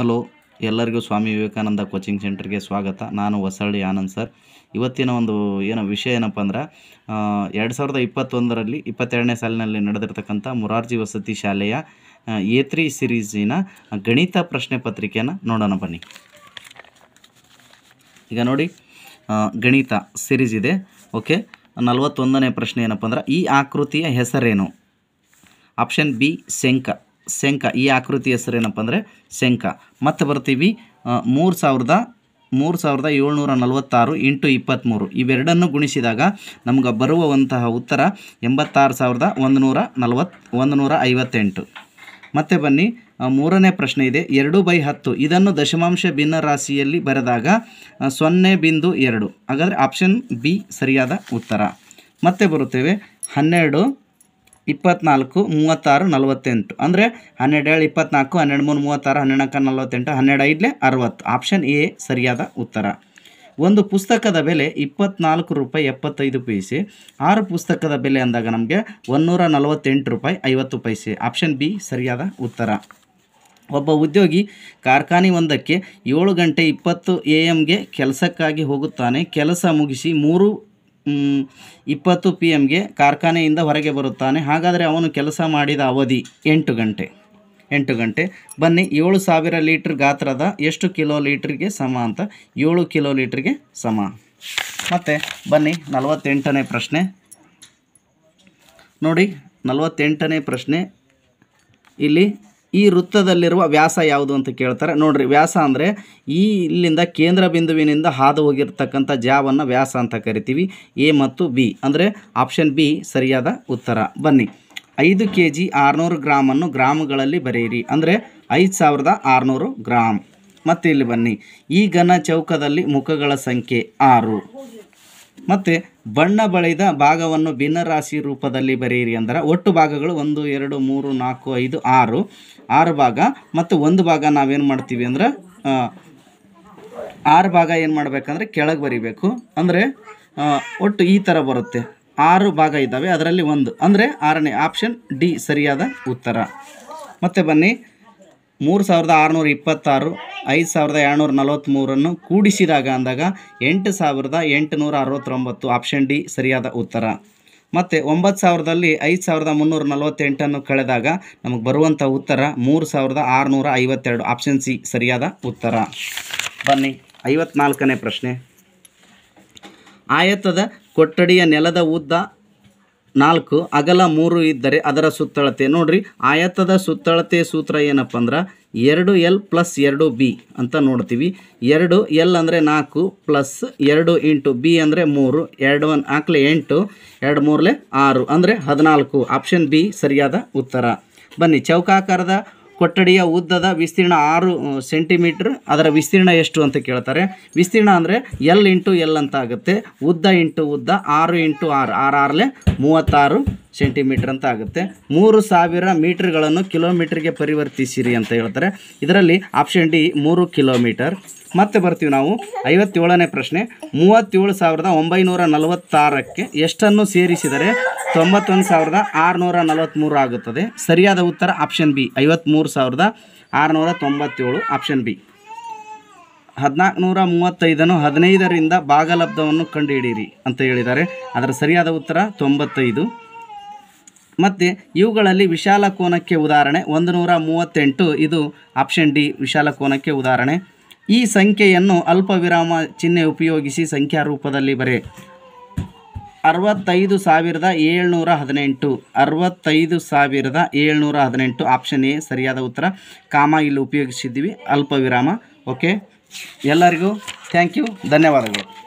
hello ಎಲ್ಲರಿಗೂ ಸ್ವಾಮಿ Vivekananda coaching ಸೆಂಟರ್ಗೆ ಸ್ವಾಗತ ನಾನು ಹೊಸಳ್ಳಿ ಆನಂದ್ ಸರ್ ಇವತ್ತಿನ ಒಂದು ಏನೋ ವಿಷಯ ಏನಪ್ಪ ಅಂದ್ರೆ ಎರಡು ಸಾವಿರದ ಇಪ್ಪತ್ತೊಂದರಲ್ಲಿ ಇಪ್ಪತ್ತೆರಡನೇ ಸಾಲಿನಲ್ಲಿ ನಡೆದಿರ್ತಕ್ಕಂಥ ಮುರಾರ್ಜಿ ವಸತಿ ಶಾಲೆಯ ಎ ತ್ರೀ ಸಿರೀಸಿನ ಗಣಿತ ಪ್ರಶ್ನೆ ಪತ್ರಿಕೆಯನ್ನು ನೋಡೋಣ ಬನ್ನಿ ಈಗ ನೋಡಿ ಗಣಿತ ಸಿರೀಸ್ ಇದೆ ಓಕೆ ನಲವತ್ತೊಂದನೇ ಪ್ರಶ್ನೆ ಏನಪ್ಪ ಅಂದ್ರೆ ಈ ಆಕೃತಿಯ ಹೆಸರೇನು ಆಪ್ಷನ್ ಬಿ ಶಂಕ ಶಂಖ ಈ ಆಕೃತಿ ಹೆಸರೇನಪ್ಪ ಅಂದರೆ ಶಂಖ ಮತ್ತು ಬರ್ತೀವಿ ಮೂರು ಸಾವಿರದ ಮೂರು ಸಾವಿರದ ಏಳ್ನೂರ ನಲವತ್ತಾರು ಇಂಟು ಇಪ್ಪತ್ತ್ಮೂರು ಇವೆರಡನ್ನು ಗುಣಿಸಿದಾಗ ನಮ್ಗೆ ಬರುವಂತಹ ಉತ್ತರ ಎಂಬತ್ತಾರು ಸಾವಿರದ ಒಂದು ನೂರ ನಲವತ್ತು ಒಂದು ನೂರ ಐವತ್ತೆಂಟು ಮತ್ತೆ ಬನ್ನಿ ಮೂರನೇ ಪ್ರಶ್ನೆ ಇದೆ ಎರಡು ಬೈ ಹತ್ತು ಇದನ್ನು ದಶಮಾಂಶ ಭಿನ್ನ ರಾಶಿಯಲ್ಲಿ ಬರೆದಾಗ ಸೊನ್ನೆ ಬಿಂದು ಎರಡು ಹಾಗಾದರೆ ಆಪ್ಷನ್ ಬಿ ಸರಿಯಾದ ಉತ್ತರ ಮತ್ತೆ ಬರುತ್ತೇವೆ ಹನ್ನೆರಡು ಇಪ್ಪತ್ನಾಲ್ಕು ಮೂವತ್ತಾರು ನಲವತ್ತೆಂಟು ಅಂದರೆ ಹನ್ನೆರಡು ಏಳು ಇಪ್ಪತ್ನಾಲ್ಕು ಹನ್ನೆರಡು ಮೂರು ಮೂವತ್ತಾರು ಹನ್ನೆರಡು ನಾಲ್ಕು ನಲವತ್ತೆಂಟು ಹನ್ನೆರಡು ಐದಲೇ ಅರವತ್ತು ಆಪ್ಷನ್ ಎ ಸರಿಯಾದ ಉತ್ತರ ಒಂದು ಪುಸ್ತಕದ ಬೆಲೆ ಇಪ್ಪತ್ನಾಲ್ಕು ರೂಪಾಯಿ ಎಪ್ಪತ್ತೈದು ಪೈಸೆ ಆರು ಪುಸ್ತಕದ ಬೆಲೆ ಅಂದಾಗ ನಮಗೆ ಒನ್ನೂರ ನಲವತ್ತೆಂಟು ರೂಪಾಯಿ ಐವತ್ತು ಪೈಸೆ ಆಪ್ಷನ್ ಬಿ ಸರಿಯಾದ ಉತ್ತರ ಒಬ್ಬ ಉದ್ಯೋಗಿ ಕಾರ್ಖಾನೆ ಒಂದಕ್ಕೆ ಏಳು ಗಂಟೆ ಇಪ್ಪತ್ತು ಎ ಎಮ್ಗೆ ಕೆಲಸಕ್ಕಾಗಿ ಹೋಗುತ್ತಾನೆ ಕೆಲಸ ಮುಗಿಸಿ ಮೂರು ಇಪ್ಪತ್ತು ಪಿ ಎಮ್ಗೆ ಕಾರ್ಖಾನೆಯಿಂದ ಹೊರಗೆ ಬರುತ್ತಾನೆ ಹಾಗಾದರೆ ಅವನು ಕೆಲಸ ಮಾಡಿದ ಅವಧಿ ಎಂಟು ಗಂಟೆ ಎಂಟು ಗಂಟೆ ಬನ್ನಿ ಏಳು ಸಾವಿರ ಲೀಟ್ರ್ ಗಾತ್ರದ ಎಷ್ಟು ಕಿಲೋ ಲೀಟ್ರಿಗೆ ಸಮ ಅಂತ ಏಳು ಕಿಲೋ ಲೀಟ್ರಿಗೆ ಸಮ ಮತ್ತು ಬನ್ನಿ ನಲವತ್ತೆಂಟನೇ ಪ್ರಶ್ನೆ ನೋಡಿ ನಲವತ್ತೆಂಟನೇ ಪ್ರಶ್ನೆ ಇಲ್ಲಿ ಈ ವೃತ್ತದಲ್ಲಿರುವ ವ್ಯಾಸ ಯಾವುದು ಅಂತ ಕೇಳ್ತಾರೆ ನೋಡ್ರಿ ವ್ಯಾಸ ಅಂದರೆ ಈ ಇಲ್ಲಿಂದ ಕೇಂದ್ರ ಬಿಂದುವಿನಿಂದ ಹಾದು ಹೋಗಿರ್ತಕ್ಕಂಥ ಜಾವನ್ನು ವ್ಯಾಸ ಅಂತ ಕರಿತೀವಿ ಎ ಮತ್ತು ಬಿ ಅಂದರೆ ಆಪ್ಷನ್ ಬಿ ಸರಿಯಾದ ಉತ್ತರ ಬನ್ನಿ ಐದು ಕೆ ಜಿ ಆರುನೂರು ಗ್ರಾಮನ್ನು ಗ್ರಾಮಗಳಲ್ಲಿ ಬರೆಯಿರಿ ಅಂದರೆ ಐದು ಸಾವಿರದ ಆರುನೂರು ಗ್ರಾಮ್ ಮತ್ತು ಇಲ್ಲಿ ಬನ್ನಿ ಈ ಘನ ಚೌಕದಲ್ಲಿ ಮುಖಗಳ ಸಂಖ್ಯೆ ಆರು ಮತ್ತು ಬಣ್ಣ ಬಳಿದ ಭಾಗವನ್ನು ಭಿನ್ನರಾಶಿ ರೂಪದಲ್ಲಿ ಬರೆಯಿರಿ ಅಂದರೆ ಒಟ್ಟು ಭಾಗಗಳು ಒಂದು ಎರಡು ಮೂರು ನಾಲ್ಕು ಐದು ಆರು ಆರು ಭಾಗ ಮತ್ತು ಒಂದು ಭಾಗ ನಾವೇನು ಮಾಡ್ತೀವಿ ಅಂದ್ರೆ ಆರು ಭಾಗ ಏನು ಮಾಡಬೇಕಂದ್ರೆ ಕೆಳಗೆ ಬರೀಬೇಕು ಅಂದರೆ ಒಟ್ಟು ಈ ಥರ ಬರುತ್ತೆ ಆರು ಭಾಗ ಇದ್ದಾವೆ ಅದರಲ್ಲಿ ಒಂದು ಅಂದರೆ ಆರನೇ ಆಪ್ಷನ್ ಡಿ ಸರಿಯಾದ ಉತ್ತರ ಮತ್ತೆ ಬನ್ನಿ ಮೂರು ಸಾವಿರದ ಆರುನೂರ ಇಪ್ಪತ್ತಾರು ಐದು ಸಾವಿರದ ಏಳ್ನೂರ ನಲವತ್ತ್ಮೂರನ್ನು ಕೂಡಿಸಿದಾಗ ಅಂದಾಗ ಎಂಟು ಸಾವಿರದ ಎಂಟುನೂರ ಅರವತ್ತೊಂಬತ್ತು ಆಪ್ಷನ್ ಡಿ ಸರಿಯಾದ ಉತ್ತರ ಮತ್ತು ಒಂಬತ್ತು ಸಾವಿರದಲ್ಲಿ ಐದು ಸಾವಿರದ ಮುನ್ನೂರ ನಲವತ್ತೆಂಟನ್ನು ಕಳೆದಾಗ ನಮಗೆ ಬರುವಂಥ ಉತ್ತರ ಮೂರು ಸಾವಿರದ ಆರುನೂರ ಐವತ್ತೆರಡು ಆಪ್ಷನ್ ಸಿ ಸರಿಯಾದ ಉತ್ತರ ಬನ್ನಿ ಐವತ್ನಾಲ್ಕನೇ ಪ್ರಶ್ನೆ ಆಯತದ ಕೊಠಡಿಯ ನೆಲದ ಉದ್ದ ನಾಲ್ಕು ಅಗಲ ಮೂರು ಇದ್ದರೆ ಅದರ ಸುತ್ತಳತೆ ನೋಡ್ರಿ ಆಯತದ ಸುತ್ತಳತೆ ಸೂತ್ರ ಏನಪ್ಪ ಅಂದ್ರೆ ಎರಡು ಎಲ್ ಪ್ಲಸ್ ಎರಡು ಬಿ ಅಂತ ನೋಡ್ತೀವಿ ಎರಡು ಎಲ್ ಅಂದರೆ ನಾಲ್ಕು ಪ್ಲಸ್ ಎರಡು ಇಂಟು ಬಿ ಅಂದರೆ ಮೂರು ಎರಡು ಒಂದು ಹಾಕ್ಲೆ ಎಂಟು ಎರಡು ಮೂರಲೆ ಆರು ಅಂದರೆ ಹದಿನಾಲ್ಕು ಆಪ್ಷನ್ ಬಿ ಸರಿಯಾದ ಉತ್ತರ ಬನ್ನಿ ಚೌಕಾಕಾರದ ಕೊಠಡಿಯ ಉದ್ದದ ವಿಸ್ತೀರ್ಣ ಆರು ಸೆಂಟಿಮೀಟ್ರ್ ಅದರ ವಿಸ್ತೀರ್ಣ ಎಷ್ಟು ಅಂತ ಕೇಳ್ತಾರೆ ವಿಸ್ತೀರ್ಣ ಅಂದರೆ ಎಲ್ ಇಂಟು ಎಲ್ ಅಂತ ಆಗುತ್ತೆ ಉದ್ದ ಇಂಟು ಉದ್ದ ಆರು ಇಂಟು ಆರು ಆರು ಆರಲೆ ಮೂವತ್ತಾರು ಸೆಂಟಿಮೀಟ್ರ್ ಅಂತ ಆಗುತ್ತೆ ಮೂರು ಸಾವಿರ ಮೀಟ್ರ್ಗಳನ್ನು ಕಿಲೋಮೀಟ್ರಿಗೆ ಪರಿವರ್ತಿಸಿರಿ ಅಂತ ಹೇಳ್ತಾರೆ ಇದರಲ್ಲಿ ಆಪ್ಷನ್ ಡಿ ಮೂರು ಕಿಲೋಮೀಟರ್ ಮತ್ತೆ ಬರ್ತೀವಿ ನಾವು ಐವತ್ತೇಳನೇ ಪ್ರಶ್ನೆ ಮೂವತ್ತೇಳು ಸಾವಿರದ ಒಂಬೈನೂರ ನಲವತ್ತಾರಕ್ಕೆ ಎಷ್ಟನ್ನು ಸೇರಿಸಿದರೆ ತೊಂಬತ್ತೊಂದು ಸಾವಿರದ ಆರುನೂರ ನಲವತ್ತ್ಮೂರು ಆಗುತ್ತದೆ ಸರಿಯಾದ ಉತ್ತರ ಆಪ್ಷನ್ ಬಿ ಐವತ್ತ್ಮೂರು ಸಾವಿರದ ಆರುನೂರ ತೊಂಬತ್ತೇಳು ಆಪ್ಷನ್ ಬಿ ಹದಿನಾಲ್ಕುನೂರ ಮೂವತ್ತೈದನ್ನು ಹದಿನೈದರಿಂದ ಭಾಗಲಬ್ಧವನ್ನು ಕಂಡುಹಿಡಿಯಿರಿ ಅಂತ ಹೇಳಿದ್ದಾರೆ ಅದರ ಸರಿಯಾದ ಉತ್ತರ ತೊಂಬತ್ತೈದು ಮತ್ತು ಇವುಗಳಲ್ಲಿ ವಿಶಾಲ ಕೋನಕ್ಕೆ ಉದಾಹರಣೆ ಒಂದು ನೂರ ಮೂವತ್ತೆಂಟು ಇದು ಆಪ್ಷನ್ ಡಿ ವಿಶಾಲ ಕೋನಕ್ಕೆ ಉದಾಹರಣೆ ಈ ಸಂಖ್ಯೆಯನ್ನು ಅಲ್ಪವಿರಾಮ ಚಿಹ್ನೆ ಉಪಯೋಗಿಸಿ ಸಂಖ್ಯಾ ರೂಪದಲ್ಲಿ ಬರೆ ಅರವತ್ತೈದು ಸಾವಿರದ ಏಳ್ನೂರ ಹದಿನೆಂಟು ಅರವತ್ತೈದು ಸಾವಿರದ ಏಳ್ನೂರ ಹದಿನೆಂಟು ಆಪ್ಷನ್ ಎ ಸರಿಯಾದ ಉತ್ತರ ಕಾಮ ಇಲ್ಲಿ ಉಪಯೋಗಿಸಿದ್ದೀವಿ ಅಲ್ಪವಿರಾಮ ಓಕೆ ಎಲ್ಲರಿಗೂ ಥ್ಯಾಂಕ್ ಯು ಧನ್ಯವಾದಗಳು